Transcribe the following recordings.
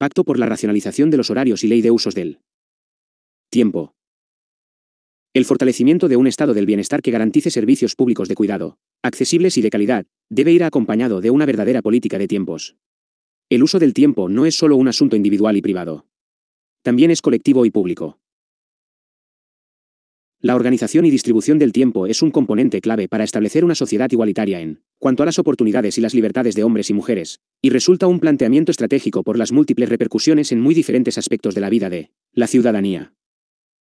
Pacto por la racionalización de los horarios y ley de usos del tiempo. El fortalecimiento de un estado del bienestar que garantice servicios públicos de cuidado, accesibles y de calidad, debe ir acompañado de una verdadera política de tiempos. El uso del tiempo no es solo un asunto individual y privado. También es colectivo y público. La organización y distribución del tiempo es un componente clave para establecer una sociedad igualitaria en cuanto a las oportunidades y las libertades de hombres y mujeres, y resulta un planteamiento estratégico por las múltiples repercusiones en muy diferentes aspectos de la vida de la ciudadanía.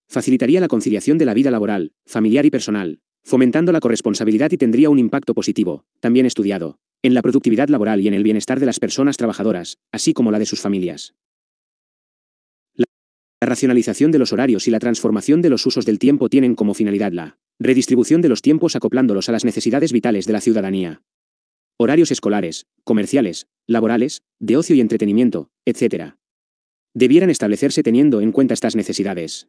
Facilitaría la conciliación de la vida laboral, familiar y personal, fomentando la corresponsabilidad y tendría un impacto positivo, también estudiado, en la productividad laboral y en el bienestar de las personas trabajadoras, así como la de sus familias. La racionalización de los horarios y la transformación de los usos del tiempo tienen como finalidad la redistribución de los tiempos acoplándolos a las necesidades vitales de la ciudadanía, horarios escolares, comerciales, laborales, de ocio y entretenimiento, etc. Debieran establecerse teniendo en cuenta estas necesidades.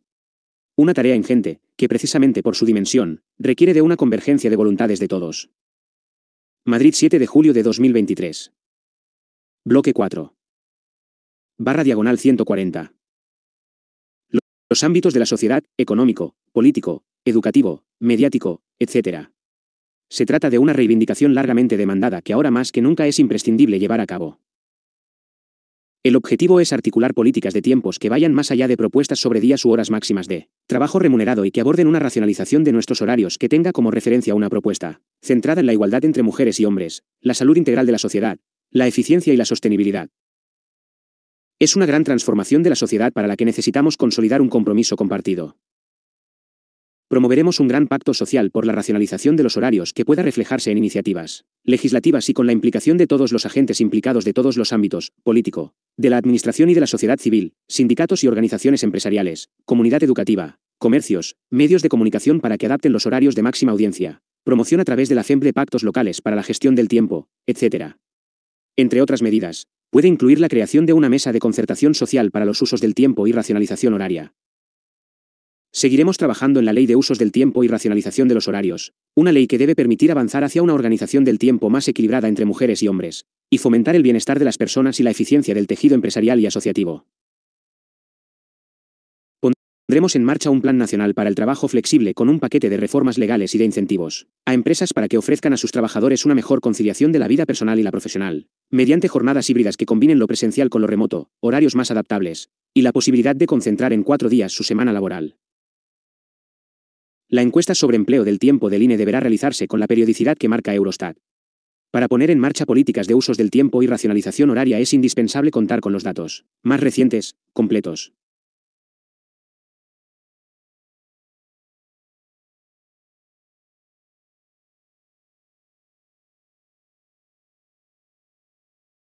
Una tarea ingente, que precisamente por su dimensión, requiere de una convergencia de voluntades de todos. Madrid 7 de julio de 2023. Bloque 4. Barra diagonal 140. Los ámbitos de la sociedad, económico, político, educativo, mediático, etc. Se trata de una reivindicación largamente demandada que ahora más que nunca es imprescindible llevar a cabo. El objetivo es articular políticas de tiempos que vayan más allá de propuestas sobre días u horas máximas de trabajo remunerado y que aborden una racionalización de nuestros horarios que tenga como referencia una propuesta, centrada en la igualdad entre mujeres y hombres, la salud integral de la sociedad, la eficiencia y la sostenibilidad. Es una gran transformación de la sociedad para la que necesitamos consolidar un compromiso compartido. Promoveremos un gran pacto social por la racionalización de los horarios que pueda reflejarse en iniciativas legislativas y con la implicación de todos los agentes implicados de todos los ámbitos, político, de la administración y de la sociedad civil, sindicatos y organizaciones empresariales, comunidad educativa, comercios, medios de comunicación para que adapten los horarios de máxima audiencia, promoción a través de la FEMP de pactos locales para la gestión del tiempo, etc. Entre otras medidas, puede incluir la creación de una mesa de concertación social para los usos del tiempo y racionalización horaria. Seguiremos trabajando en la ley de usos del tiempo y racionalización de los horarios, una ley que debe permitir avanzar hacia una organización del tiempo más equilibrada entre mujeres y hombres, y fomentar el bienestar de las personas y la eficiencia del tejido empresarial y asociativo. Pondremos en marcha un plan nacional para el trabajo flexible con un paquete de reformas legales y de incentivos a empresas para que ofrezcan a sus trabajadores una mejor conciliación de la vida personal y la profesional, mediante jornadas híbridas que combinen lo presencial con lo remoto, horarios más adaptables, y la posibilidad de concentrar en cuatro días su semana laboral. La encuesta sobre empleo del tiempo del INE deberá realizarse con la periodicidad que marca Eurostat. Para poner en marcha políticas de usos del tiempo y racionalización horaria es indispensable contar con los datos más recientes, completos,